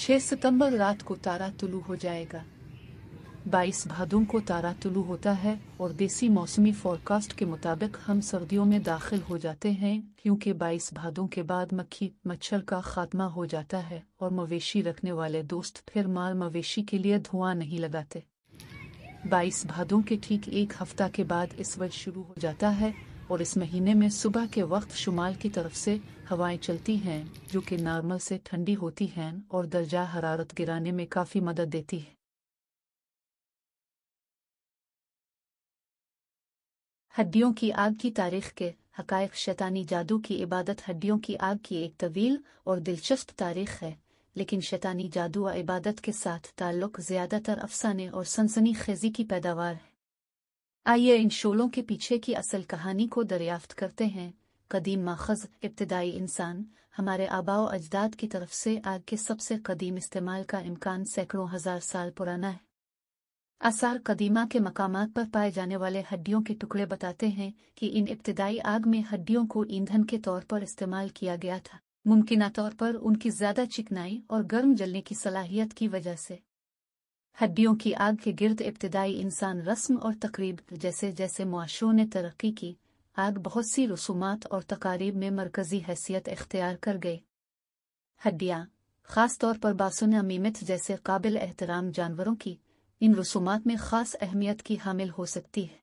6 सितंबर रात को तारा तुलू हो जाएगा 22 भादों को तारा तुलू होता है और देसी मौसमी फोरकास्ट के मुताबिक हम सर्दियों में दाखिल हो जाते हैं क्योंकि 22 भादों के बाद मक्खी मच्छर का खात्मा हो जाता है और मवेशी रखने वाले दोस्त फिर माल मवेशी के लिए धुआं नहीं लगाते 22 भादों के ठीक एक हफ्ता के बाद इस वर्ष शुरू हो जाता है और इस महीने में सुबह के वक्त शुमाल की तरफ से हवाएं चलती हैं जो कि नॉर्मल से ठंडी होती हैं और दर्जा हरारत गिराने में काफ़ी मदद देती है हड्डियों की आग की तारीख के हकायक शैतानी जादू की इबादत हड्डियों की आग की एक तवील और दिलचस्प तारीख है लेकिन शैतानी जादू व इबादत के साथ ताल्लुक ज़्यादातर अफसाने और सनसनी खेजी की पैदावार है आइए इन शोलों के पीछे की असल कहानी को दरियाफ्त करते हैं कदीम माखज इब्तदाई इंसान हमारे आबाओ अजदाद की तरफ से आग के सबसे कदीम इस्तेमाल का इम्कान सैकड़ों हजार साल पुराना है आसार कदीमा के मकाम पर पाए जाने वाले हड्डियों के टुकड़े बताते हैं कि इन इब्तदाई आग में हड्डियों को ईंधन के तौर पर इस्तेमाल किया गया था मुमकिन तौर पर उनकी ज्यादा चिकनाई और गर्म जलने की सलाहियत की वजह से हड्डियों की आग के गिर्द इब्तदाई इंसान रस्म और तकरीब जैसे जैसे मुआशों ने तरक्की की आग बहुत सी रसूमात और तकारीब में मरकजी हैसियत इख्तियार कर गई हड्डियाँ ख़ास तौर पर बासुन अमीमत जैसे काबिल एहतराम जानवरों की इन रसूमात में ख़ास अहमियत की हामिल हो सकती है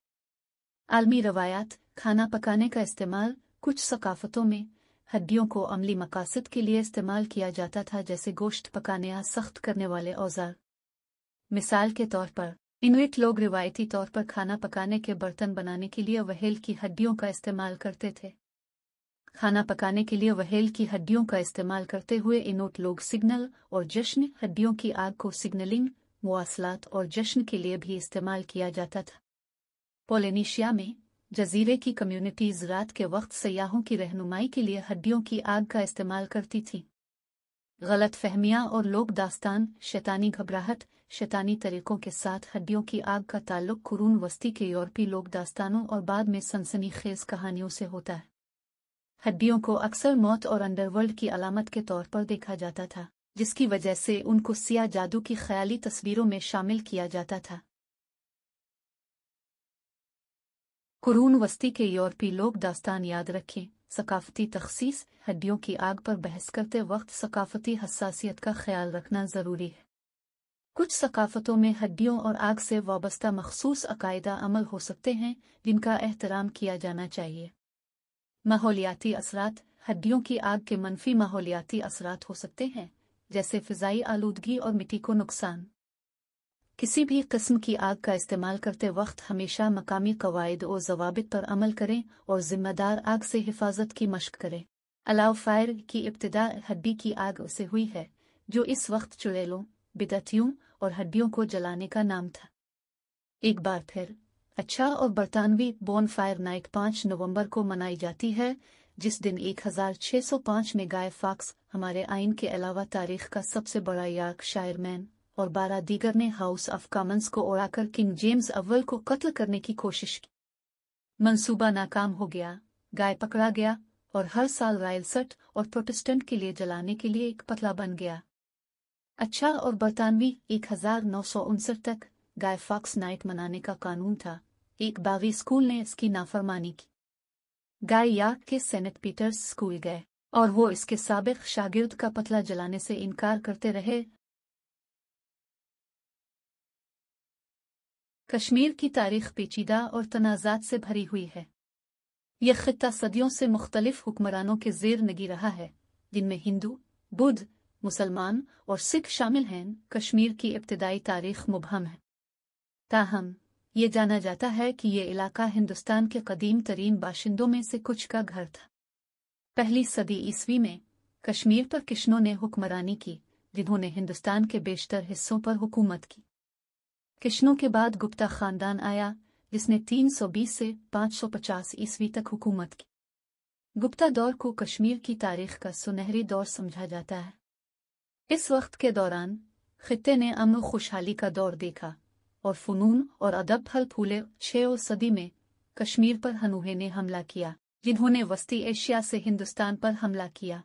आलमी रवायात खाना पकाने का इस्तेमाल कुछ सकाफ़तों में हड्डियों को अमली मकासद के लिए इस्तेमाल किया जाता था जैसे गोश्त पकाने या सख्त करने वाले औजार मिसाल के तौर पर इनविट लोग रिवायती तौर पर खाना पकाने के बर्तन बनाने के लिए वहेल की हड्डियों का इस्तेमाल करते थे खाना पकाने के लिए वहेल की हड्डियों का इस्तेमाल करते हुए इनोट लोग सिग्नल और जश्न हड्डियों की आग को सिग्नलिंग मुआसलात और जश्न के लिए भी इस्तेमाल किया जाता था पोलिनिशिया में जजीरे की कम्युनिटीज रात के वक्त सयाहों की रहनुमाई के लिए हड्डियों की आग का इस्तेमाल करती थी गलत फहमियां और लोक दास्तान शैतानी घबराहट शैतानी तरीकों के साथ हड्डियों की आग का ताल्लुक कुरून वस्ती के यूरोपी लोक दास्तानों और बाद में सनसनी खेज कहानियों से होता है हड्डियों को अक्सर मौत और अंडरवर्ल्ड की अलामत के तौर पर देखा जाता था जिसकी वजह से उनको सिया जादू की ख्याली तस्वीरों में शामिल किया जाता था कुरून वस्ती के यूरोपी लोग दास्तान याद रखें सकाफती तखसीस हड्डियों की आग पर बहस करते वक्त सकाफती हसासीत का ख्याल रखना ज़रूरी है कुछ सकाफ़तों में हड्डियों और आग से वाबस्ता मखसूस अकायदा अमल हो सकते हैं जिनका एहतराम किया जाना चाहिए माहौलियाती असरात हड्डियों की आग के मनफी माहौलियाती असरात हो सकते हैं जैसे फ़िज़ाई आलूदगी और मिट्टी को नुकसान किसी भी किस्म की आग का इस्तेमाल करते वक्त हमेशा मकामी कवायद और जवाबित पर अमल करें और जिम्मेदार आग से हिफाजत की मशक करें अलाव फायर की इब्तदा हड्डी की आग से हुई है जो इस वक्त चुड़ैलों बिदतियों और हड्डियों को जलाने का नाम था एक बार फिर अच्छा और बरतानवी फायर नाइट पांच नवंबर को मनाई जाती है जिस दिन 1605 में गाय फॉक्स हमारे आइन के अलावा तारीख का सबसे बड़ा यार्क शायरमैन और बारह दीगर ने हाउस ऑफ कॉमन्स को उड़ाकर किंग जेम्स अव्वल को कत्ल करने की कोशिश की मंसूबा नाकाम हो गया गाय पकड़ा गया और हर साल रायलसट और प्रोटेस्टेंट के लिए जलाने के लिए एक पतला बन गया अच्छा और बरतानवी एक हजार नौ सौ उनसठ तक गाय फॉक्स नाइट मनाने का कानून था एक बावी स्कूल ने इसकी नाफरमानी की गाय याक के सेनेट पीटर्स स्कूल गए और वो इसके सबक शागिर्द का पतला जलाने से इनकार करते रहे कश्मीर की तारीख पेचीदा और तनाजात से भरी हुई है यह खत्ता सदियों से मुख्तलिफ हुक्मरानों के जेर नगी रहा है जिनमें हिंदू बुद्ध मुसलमान और सिख शामिल हैं कश्मीर की इब्तदाई तारीख मुबहम है ताहम ये जाना जाता है कि ये इलाका हिंदुस्तान के कदीम तरीन बाशिंदों में से कुछ का घर था पहली सदी ईस्वी में कश्मीर पर किश्नों ने हुक्मरानी की जिन्होंने हिंदुस्तान के बेशतर हिस्सों पर हुकूमत की किश्नों के बाद गुप्ता खानदान आया जिसने 320 से 550 ईस्वी तक हुकूमत की गुप्ता दौर को कश्मीर की तारीख का सुनहरी दौर समझा जाता है इस वक्त के दौरान खत्े ने अमन खुशहाली का दौर देखा और फ़नून और अदब फल फूले छः सदी में कश्मीर पर हनुहे ने हमला किया जिन्होंने वस्ती एशिया से हिंदुस्तान पर हमला किया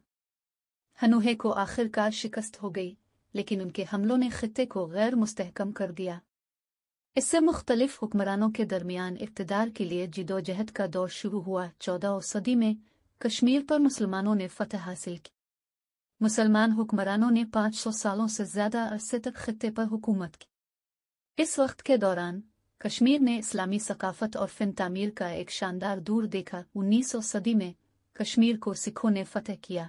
हनूहे को आखिरकार शिकस्त हो गई लेकिन उनके हमलों ने खत्े को गैर मुस्तहकम कर दिया इससे मुख्तलिफ हुक्मरानों के दरमियान इकतदार के लिए जिदोजहद का दौर शुरू हुआ चौदह सदी में कश्मीर पर मुसलमानों ने फतह हासिल की मुसलमान हुक्मरानों ने 500 सालों से ज्यादा अरसे तक खत्े पर हुकूमत की इस वक्त के दौरान कश्मीर ने इस्लामी सकाफत और फिन तामीर का एक शानदार दूर देखा सौ सदी में कश्मीर को सिखों ने फतेह किया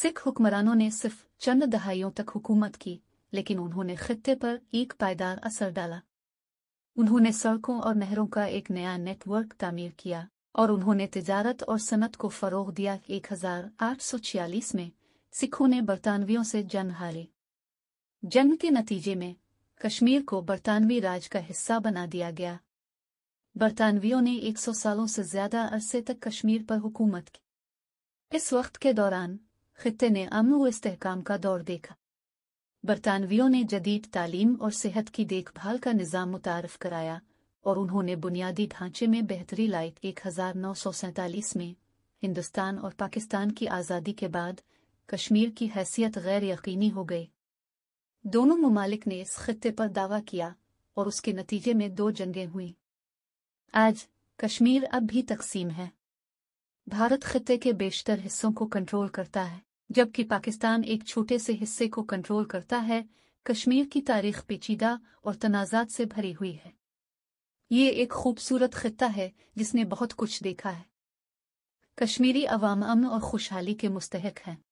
सिख हुक्मरानों ने सिर्फ चंद दहाइयों तक हुकूमत की लेकिन उन्होंने खत्े पर एक पायदार असर डाला उन्होंने सड़कों और नहरों का एक नया नेटवर्क तामीर किया और उन्होंने तिजारत और सनत को फरोग दिया एक हजार आठ सौ छियालीस में सिखों ने बरतानवियों से जंग हारे जंग के नतीजे में कश्मीर को बरतानवी राज का हिस्सा बना दिया गया बरतानवियों ने 100 सालों से ज्यादा अरसे तक कश्मीर पर हुकूमत की इस वक्त के दौरान खत्े ने अमन व इसकाम का दौर देखा बरतानवियों ने जदीद तालीम और सेहत की देखभाल का निज़ाम मुतारफ कराया और उन्होंने बुनियादी ढांचे में बेहतरी लाई एक हजार नौ सौ सैतालीस में हिंदुस्तान और पाकिस्तान की आज़ादी के बाद कश्मीर की हैसियत गैर यकीनी हो गई दोनों ममालिक ने इस खत्ते पर दावा किया और उसके नतीजे में दो जंगें हुई आज कश्मीर अब भी तकसीम है भारत खत्ते के बेशतर हिस्सों को कंट्रोल करता है जबकि पाकिस्तान एक छोटे से हिस्से को कंट्रोल करता है कश्मीर की तारीख पेचीदा और तनाजात से भरी हुई है ये एक खूबसूरत खत्ता है जिसने बहुत कुछ देखा है कश्मीरी अवाम अमन और खुशहाली के मुस्तक हैं